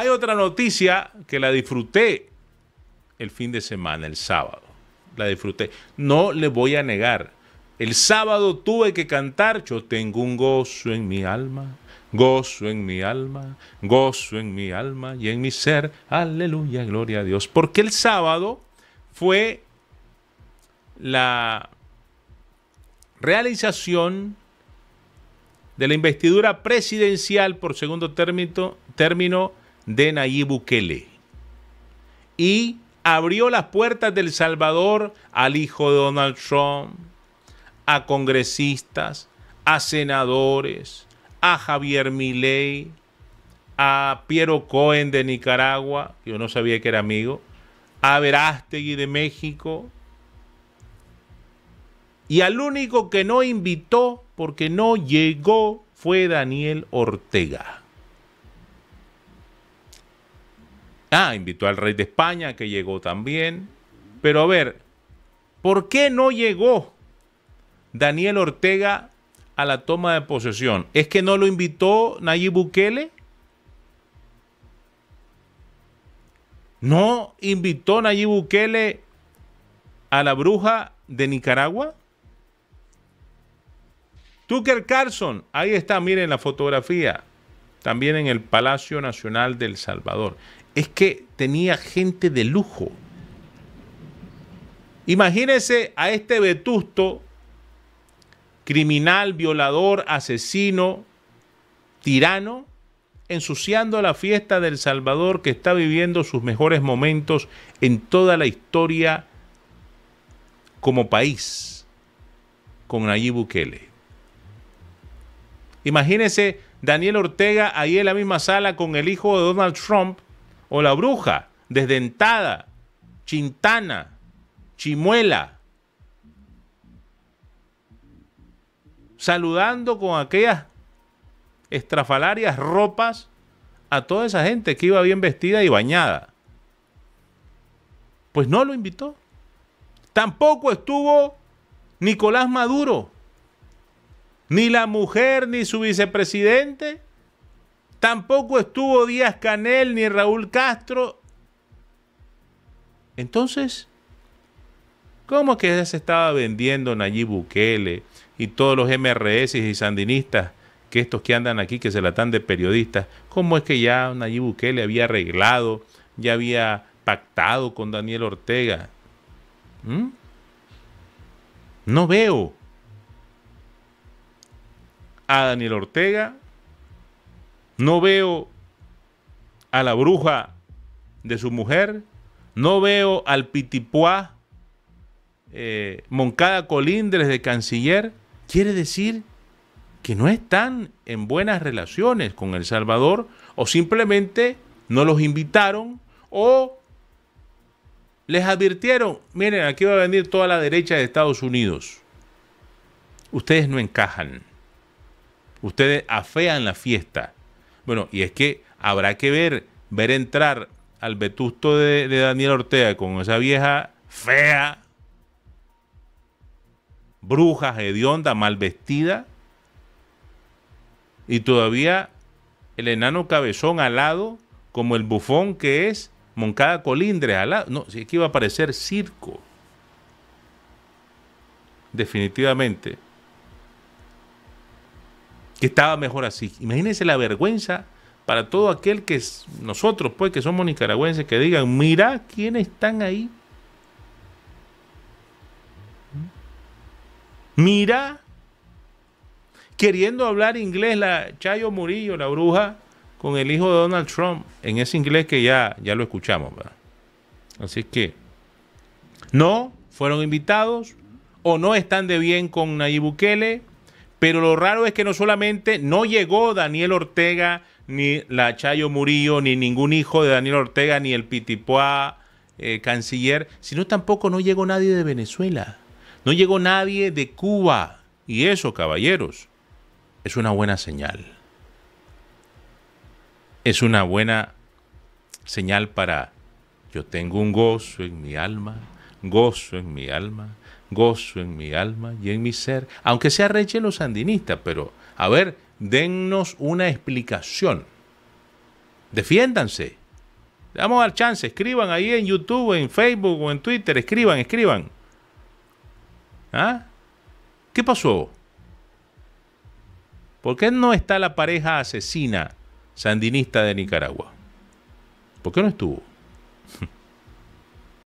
Hay otra noticia que la disfruté el fin de semana, el sábado. La disfruté. No le voy a negar. El sábado tuve que cantar, yo tengo un gozo en mi alma, gozo en mi alma, gozo en mi alma y en mi ser. Aleluya, gloria a Dios. Porque el sábado fue la realización de la investidura presidencial por segundo término, de Nayib Bukele y abrió las puertas del Salvador al hijo de Donald Trump, a congresistas, a senadores, a Javier Milei, a Piero Cohen de Nicaragua, yo no sabía que era amigo, a Verástegui de México. Y al único que no invitó porque no llegó fue Daniel Ortega. Ah, invitó al rey de España, que llegó también. Pero a ver, ¿por qué no llegó Daniel Ortega a la toma de posesión? ¿Es que no lo invitó Nayib Bukele? ¿No invitó Nayib Bukele a la bruja de Nicaragua? Tucker Carlson, ahí está, miren la fotografía también en el Palacio Nacional del Salvador. Es que tenía gente de lujo. Imagínese a este vetusto, criminal, violador, asesino, tirano, ensuciando la fiesta del Salvador que está viviendo sus mejores momentos en toda la historia como país con Nayib Bukele. Imagínese. Daniel Ortega ahí en la misma sala con el hijo de Donald Trump o la bruja, desdentada, chintana, chimuela, saludando con aquellas estrafalarias ropas a toda esa gente que iba bien vestida y bañada. Pues no lo invitó. Tampoco estuvo Nicolás Maduro ni la mujer ni su vicepresidente. Tampoco estuvo Díaz Canel ni Raúl Castro. Entonces, ¿cómo que ya se estaba vendiendo Nayib Bukele y todos los MRS y sandinistas, que estos que andan aquí, que se la dan de periodistas? ¿Cómo es que ya Nayib Bukele había arreglado, ya había pactado con Daniel Ortega? ¿Mm? No veo a Daniel Ortega, no veo a la bruja de su mujer, no veo al pitipuá eh, Moncada Colindres de canciller, quiere decir que no están en buenas relaciones con El Salvador o simplemente no los invitaron o les advirtieron, miren, aquí va a venir toda la derecha de Estados Unidos. Ustedes no encajan. Ustedes afean la fiesta. Bueno, y es que habrá que ver, ver entrar al vetusto de, Daniel Ortega con esa vieja fea, bruja, hedionda, mal vestida. Y todavía el enano cabezón alado, como el bufón que es Moncada Colindres alado. No, si es que iba a parecer circo. Definitivamente que estaba mejor así. Imagínense la vergüenza para todo aquel que nosotros, pues, que somos nicaragüenses, que digan, mira quiénes están ahí. ¿Mm? Mira, queriendo hablar inglés, la Chayo Murillo, la bruja, con el hijo de Donald Trump, en ese inglés que ya, ya lo escuchamos. ¿verdad? Así que, no fueron invitados o no están de bien con Nayib Bukele pero lo raro es que no solamente no llegó Daniel Ortega, ni la Chayo Murillo, ni ningún hijo de Daniel Ortega, ni el Pitipoá eh, canciller, sino tampoco no llegó nadie de Venezuela, no llegó nadie de Cuba. Y eso, caballeros, es una buena señal. Es una buena señal para yo tengo un gozo en mi alma gozo en mi alma, gozo en mi alma y en mi ser, aunque sea recheno sandinista, pero a ver, dennos una explicación. Defiéndanse. Vamos a dar chance, escriban ahí en YouTube, en Facebook o en Twitter, escriban, escriban. ¿Ah? ¿Qué pasó? ¿Por qué no está la pareja asesina sandinista de Nicaragua? ¿Por qué no estuvo?